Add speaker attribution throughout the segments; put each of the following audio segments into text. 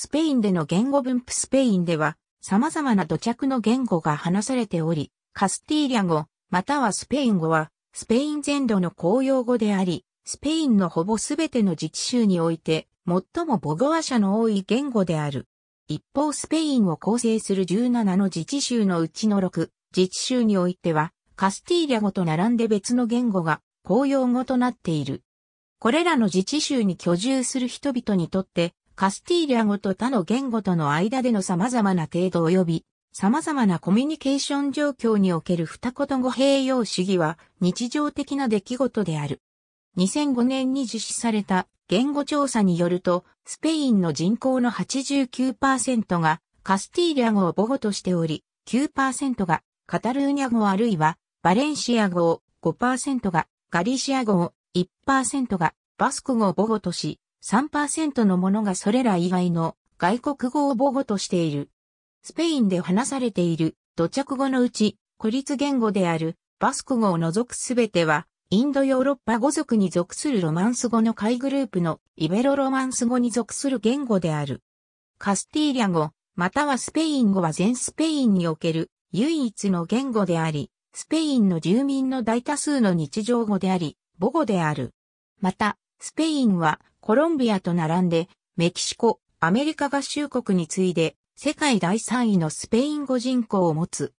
Speaker 1: スペインでの言語分布スペインでは様々な土着の言語が話されており、カスティーリャ語、またはスペイン語は、スペイン全土の公用語であり、スペインのほぼすべての自治州において、最も母語話者の多い言語である。一方スペインを構成する17の自治州のうちの6、自治州においては、カスティーリャ語と並んで別の言語が公用語となっている。これらの自治州に居住する人々にとって、カスティーリャ語と他の言語との間での様々な程度及び、様々なコミュニケーション状況における二言語併用主義は日常的な出来事である。2005年に実施された言語調査によると、スペインの人口の89%がカスティーリャ語を母語としており、9%がカタルーニャ語あるいはバレンシア語を、5%がガリシア語を、1%がバスク語を母語とし、3%のものがそれら以外の外国語を母語としている。スペインで話されている土着語のうち、孤立言語であるバスク語を除くすべては、インドヨーロッパ語族に属するロマンス語の会グループのイベロロマンス語に属する言語である。カスティーリャ語、またはスペイン語は全スペインにおける唯一の言語であり、スペインの住民の大多数の日常語であり、母語である。また、スペインはコロンビアと並んで、メキシコ、アメリカ合衆国に次いで、世界第3位のスペイン語人口を持つ。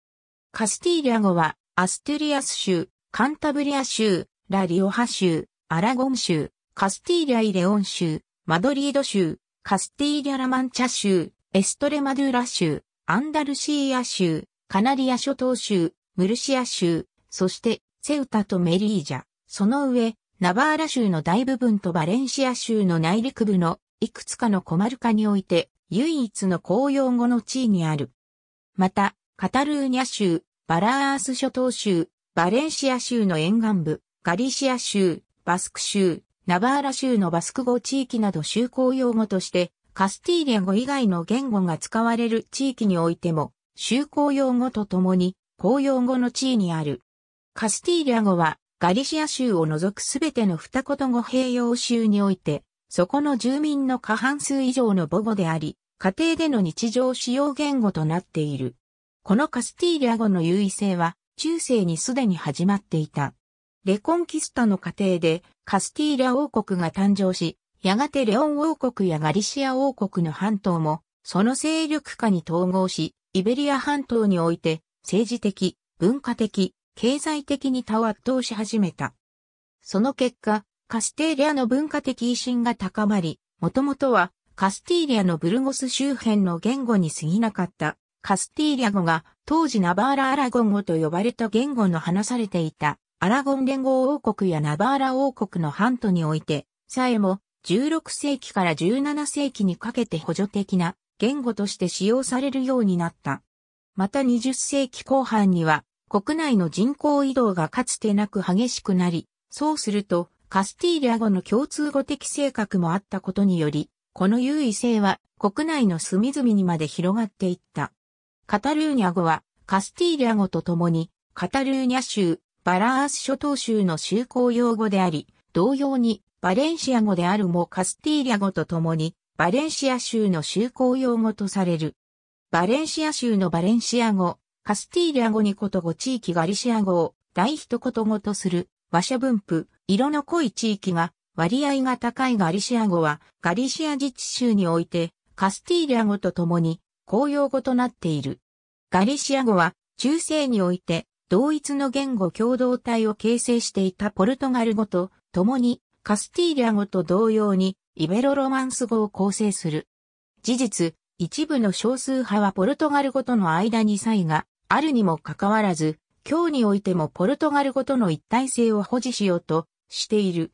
Speaker 1: カスティーリャ語は、アステリアス州、カンタブリア州、ラリオハ州、アラゴン州、カスティーリャイレオン州、マドリード州、カスティーリャラマンチャ州、エストレマドゥーラ州、アンダルシーア州、カナリア諸島州、ムルシア州、そして、セウタとメリージャ、その上、ナバーラ州の大部分とバレンシア州の内陸部のいくつかのコマルカにおいて唯一の公用語の地位にある。また、カタルーニャ州、バラース諸島州、バレンシア州の沿岸部、ガリシア州、バスク州、ナバーラ州のバスク語地域など州公用語として、カスティーリア語以外の言語が使われる地域においても、州公用語とともに公用語の地位にある。カスティーリア語はガリシア州を除くすべての二言語併用州において、そこの住民の過半数以上の母語であり、家庭での日常使用言語となっている。このカスティーリア語の優位性は、中世にすでに始まっていた。レコンキスタの過程で、カスティーリア王国が誕生し、やがてレオン王国やガリシア王国の半島も、その勢力下に統合し、イベリア半島において、政治的、文化的、経済的に他を圧倒し始めた。その結果、カステーリアの文化的威信が高まり、もともとはカスティーリアのブルゴス周辺の言語に過ぎなかったカスティーリア語が当時ナバーラ・アラゴン語と呼ばれた言語の話されていたアラゴン連合王国やナバーラ王国の半島においてさえも16世紀から17世紀にかけて補助的な言語として使用されるようになった。また20世紀後半には国内の人口移動がかつてなく激しくなり、そうすると、カスティーリャ語の共通語的性格もあったことにより、この優位性は国内の隅々にまで広がっていった。カタルーニャ語はカスティーリャ語とともに、カタルーニャ州、バラース諸島州の就航用語であり、同様にバレンシア語であるもカスティーリャ語とともに、バレンシア州の就航用語とされる。バレンシア州のバレンシア語、カスティーリャ語にことご地域ガリシア語を大一言語とする和社分布、色の濃い地域が割合が高いガリシア語はガリシア自治州においてカスティーリア語と共に公用語となっている。ガリシア語は中世において同一の言語共同体を形成していたポルトガル語と共にカスティーリア語と同様にイベロロマンス語を構成する。事実、一部の少数派はポルトガル語との間に差異があるにもかかわらず、今日においてもポルトガル語との一体性を保持しようとしている。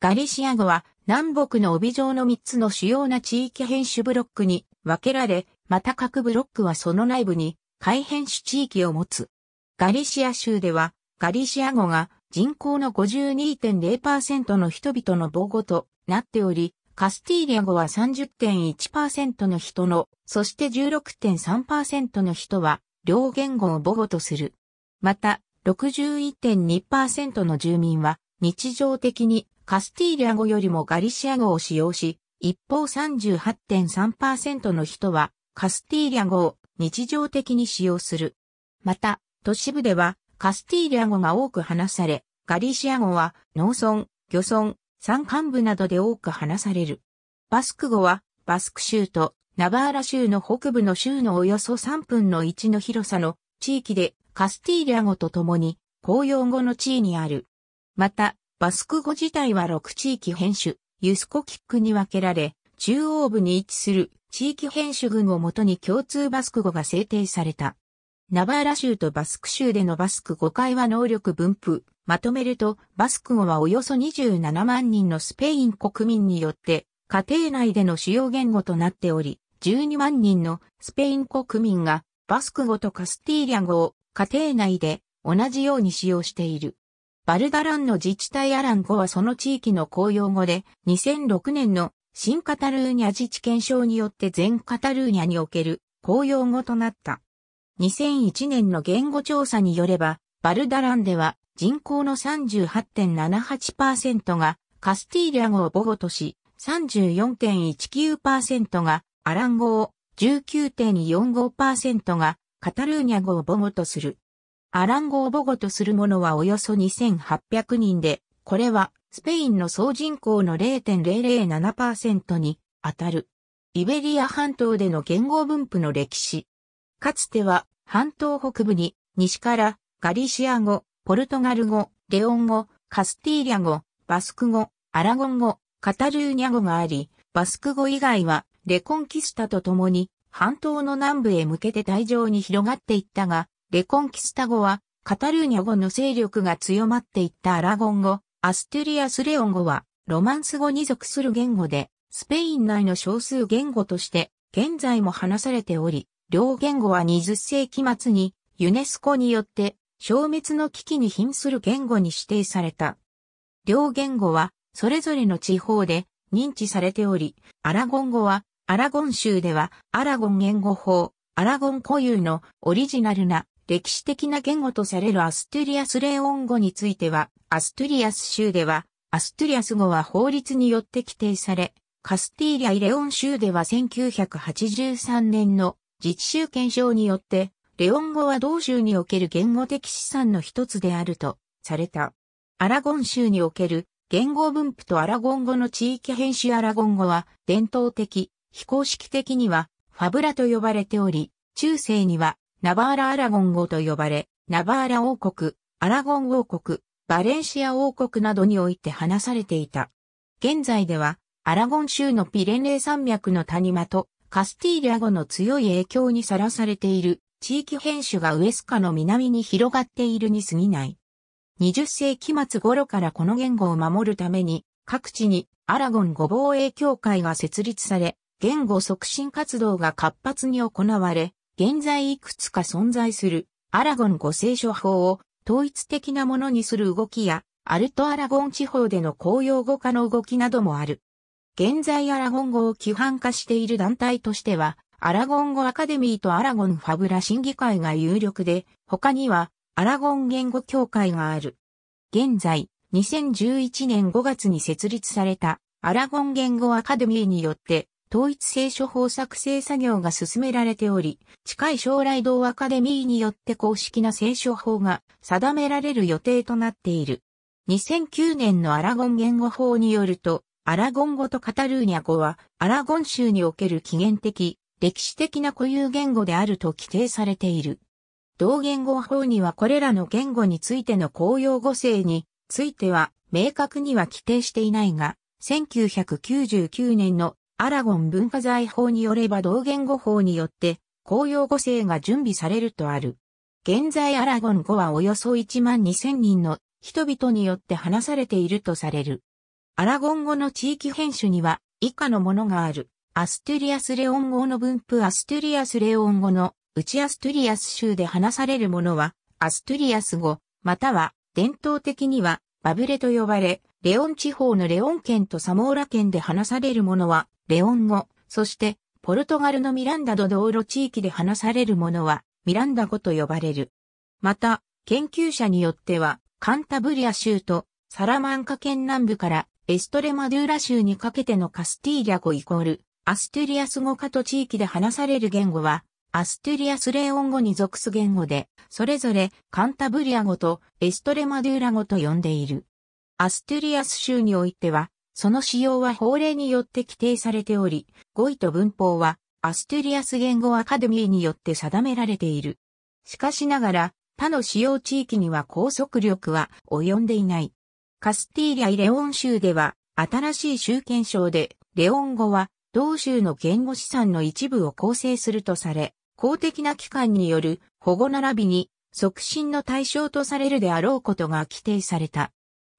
Speaker 1: ガリシア語は南北の帯状の3つの主要な地域編種ブロックに分けられ、また各ブロックはその内部に改編種地域を持つ。ガリシア州ではガリシア語が人口の52.0%の人々の母語となっており、カスティーリア語は30.1%の人の、そして16.3%の人は両言語を母語とする。また、61.2%の住民は日常的にカスティーリャ語よりもガリシア語を使用し、一方38.3%の人はカスティーリャ語を日常的に使用する。また、都市部ではカスティーリャ語が多く話され、ガリシア語は農村、漁村、山間部などで多く話される。バスク語はバスク州とナバーラ州の北部の州のおよそ3分の1の広さの地域でカスティーリャ語と共に公用語の地位にある。また、バスク語自体は6地域編種、ユスコキックに分けられ、中央部に位置する地域編種群をもとに共通バスク語が制定された。ナバーラ州とバスク州でのバスク語会話能力分布、まとめると、バスク語はおよそ27万人のスペイン国民によって、家庭内での主要言語となっており、12万人のスペイン国民がバスク語とカスティーリャ語を家庭内で同じように使用している。バルダランの自治体アラン語はその地域の公用語で2006年の新カタルーニャ自治憲章によって全カタルーニャにおける公用語となった。2001年の言語調査によれば、バルダランでは人口の38.78%がカスティーリャ語を母語とし、34.19%がアラン語を19.45%がカタルーニャ語を母語とする。アラン語を母語とする者はおよそ2800人で、これはスペインの総人口の0.007%に当たる。イベリア半島での言語分布の歴史。かつては半島北部に西からガリシア語、ポルトガル語、レオン語、カスティーリャ語、バスク語、アラゴン語、カタルーニャ語があり、バスク語以外はレコンキスタと共に半島の南部へ向けて大場に広がっていったが、レコンキスタ語はカタルーニャ語の勢力が強まっていったアラゴン語、アステリアスレオン語はロマンス語に属する言語で、スペイン内の少数言語として現在も話されており、両言語は20世紀末にユネスコによって消滅の危機に瀕する言語に指定された。両言語はそれぞれの地方で認知されており、アラゴン語はアラゴン州では、アラゴン言語法、アラゴン固有のオリジナルな歴史的な言語とされるアストゥリアスレオン語については、アストゥリアス州では、アストゥリアス語は法律によって規定され、カスティーリア・イレオン州では1983年の自治州憲章によって、レオン語は同州における言語的資産の一つであるとされた。アラゴン州における言語分布とアラゴン語の地域編集アラゴン語は伝統的非公式的にはファブラと呼ばれており、中世にはナバーラ・アラゴン語と呼ばれ、ナバーラ王国、アラゴン王国、バレンシア王国などにおいて話されていた。現在では、アラゴン州のピレネー山脈の谷間とカスティーリア語の強い影響にさらされている地域変種がウエスカの南に広がっているに過ぎない。20世紀末頃からこの言語を守るために各地にアラゴン語防衛協会が設立され、言語促進活動が活発に行われ、現在いくつか存在するアラゴン語聖書法を統一的なものにする動きや、アルトアラゴン地方での公用語化の動きなどもある。現在アラゴン語を規範化している団体としては、アラゴン語アカデミーとアラゴンファブラ審議会が有力で、他にはアラゴン言語協会がある。現在、2011年5月に設立されたアラゴン言語アカデミーによって統一聖書法作成作業が進められており、近い将来同アカデミーによって公式な聖書法が定められる予定となっている。2009年のアラゴン言語法によると、アラゴン語とカタルーニャ語は、アラゴン州における起源的、歴史的な固有言語であると規定されている。同言語法にはこれらの言語についての公用語性については明確には規定していないが、1999年のアラゴン文化財法によれば同言語法によって、公用語性が準備されるとある。現在アラゴン語はおよそ1万2000人の人々によって話されているとされる。アラゴン語の地域編集には以下のものがある。アストゥリアスレオン語の分布アストゥリアスレオン語の内アストゥリアス州で話されるものはアストゥリアス語、または伝統的にはバブレと呼ばれ、レオン地方のレオン県とサモーラ県で話されるものはレオン語、そして、ポルトガルのミランダド道路地域で話されるものは、ミランダ語と呼ばれる。また、研究者によっては、カンタブリア州とサラマンカ県南部からエストレマドゥーラ州にかけてのカスティーリャ語イコール、アステリアス語化と地域で話される言語は、アステリアスレオン語に属す言語で、それぞれカンタブリア語とエストレマドゥーラ語と呼んでいる。アステリアス州においては、その使用は法令によって規定されており、語彙と文法はアステリアス言語アカデミーによって定められている。しかしながら、他の使用地域には拘束力は及んでいない。カスティーリア・イレオン州では、新しい州憲章で、レオン語は、同州の言語資産の一部を構成するとされ、公的な機関による保護並びに促進の対象とされるであろうことが規定された。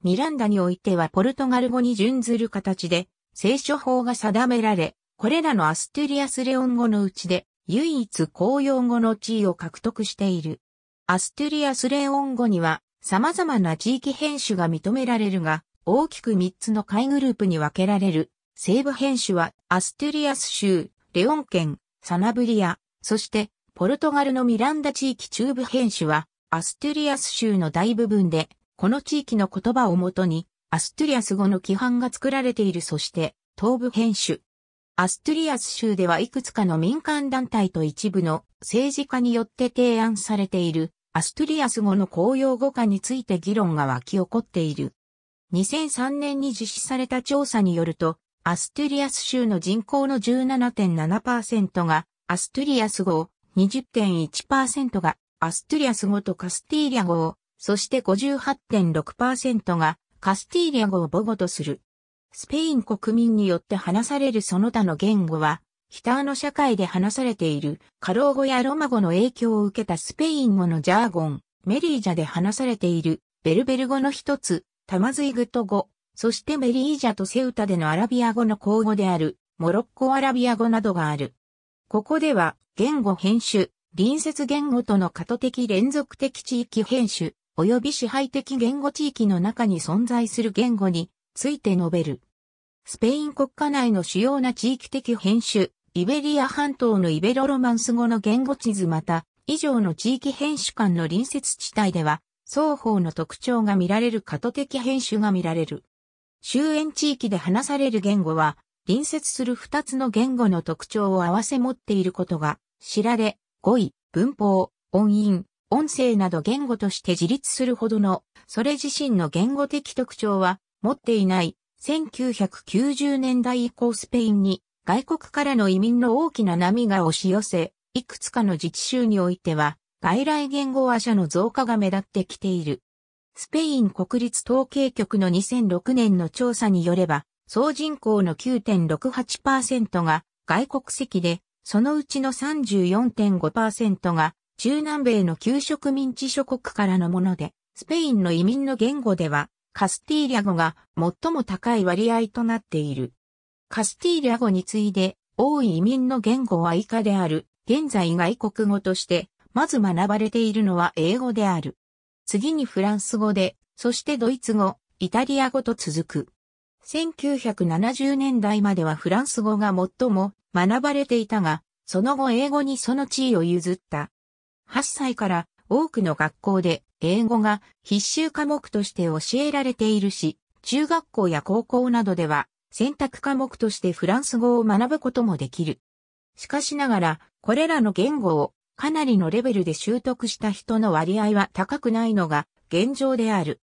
Speaker 1: ミランダにおいてはポルトガル語に準ずる形で、聖書法が定められ、これらのアストゥリアスレオン語のうちで、唯一公用語の地位を獲得している。アストゥリアスレオン語には、様々な地域編種が認められるが、大きく3つの会グループに分けられる。西部編種は、アストゥリアス州、レオン県、サナブリア、そして、ポルトガルのミランダ地域中部編種は、アストゥリアス州の大部分でこの地域の言葉をもとに、アストゥリアス語の規範が作られているそして、東部編集。アストゥリアス州ではいくつかの民間団体と一部の政治家によって提案されているアストゥリアス語の公用語化について議論が湧き起こっている。2003年に実施された調査によると、アストゥリアス州の人口の17.7%がアストゥリアス語を20.1%がアストゥリアス語とカスティーリャ語をそして58.6%がカスティーリア語を母語とする。スペイン国民によって話されるその他の言語は、北の社会で話されているカロー語やロマ語の影響を受けたスペイン語のジャーゴン、メリージャで話されているベルベル語の一つ、タマズイグト語、そしてメリージャとセウタでのアラビア語の口語であるモロッコアラビア語などがある。ここでは言語編集、隣接言語との過渡的連続的地域編集、及び支配的言語地域の中に存在する言語について述べる。スペイン国家内の主要な地域的編種、イベリア半島のイベロロマンス語の言語地図また、以上の地域編種間の隣接地帯では、双方の特徴が見られる過渡的編種が見られる。周焉地域で話される言語は、隣接する二つの言語の特徴を合わせ持っていることが知られ、語彙、文法、音韻、音声など言語として自立するほどの、それ自身の言語的特徴は持っていない。1990年代以降スペインに外国からの移民の大きな波が押し寄せ、いくつかの自治州においては、外来言語話者の増加が目立ってきている。スペイン国立統計局の2006年の調査によれば、総人口の9.68%が外国籍で、そのうちの34.5%が中南米の旧植民地諸国からのもので、スペインの移民の言語では、カスティーリャ語が最も高い割合となっている。カスティーリャ語に次いで、多い移民の言語は以下である。現在外国語として、まず学ばれているのは英語である。次にフランス語で、そしてドイツ語、イタリア語と続く。1970年代まではフランス語が最も学ばれていたが、その後英語にその地位を譲った。8歳から多くの学校で英語が必修科目として教えられているし、中学校や高校などでは選択科目としてフランス語を学ぶこともできる。しかしながら、これらの言語をかなりのレベルで習得した人の割合は高くないのが現状である。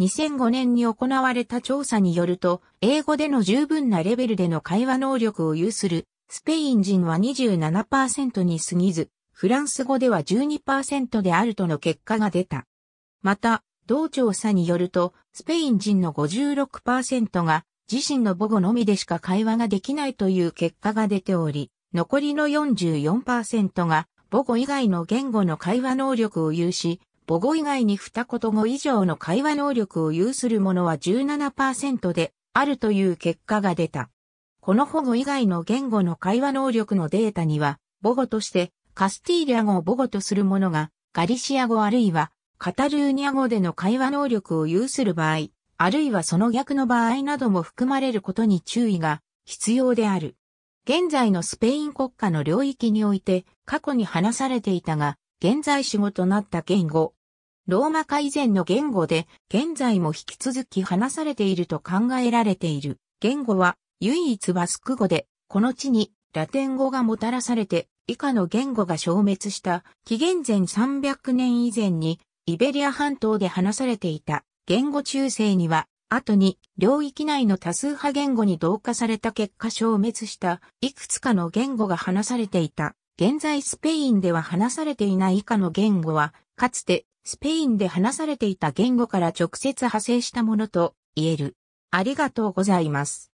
Speaker 1: 2005年に行われた調査によると、英語での十分なレベルでの会話能力を有するスペイン人は27%に過ぎず、フランス語では12%であるとの結果が出た。また、同調査によると、スペイン人の56%が自身の母語のみでしか会話ができないという結果が出ており、残りの44%が母語以外の言語の会話能力を有し、母語以外に二言語以上の会話能力を有するものは17%であるという結果が出た。この保護以外の言語の会話能力のデータには、母語としてカスティーリア語を母語とする者が、ガリシア語あるいは、カタルーニャ語での会話能力を有する場合、あるいはその逆の場合なども含まれることに注意が必要である。現在のスペイン国家の領域において過去に話されていたが、現在主語となった言語。ローマ化以前の言語で、現在も引き続き話されていると考えられている。言語は、唯一バスク語で、この地にラテン語がもたらされて、以下の言語が消滅した紀元前300年以前にイベリア半島で話されていた言語中世には後に領域内の多数派言語に同化された結果消滅したいくつかの言語が話されていた。現在スペインでは話されていない以下の言語はかつてスペインで話されていた言語から直接派生したものと言える。ありがとうございます。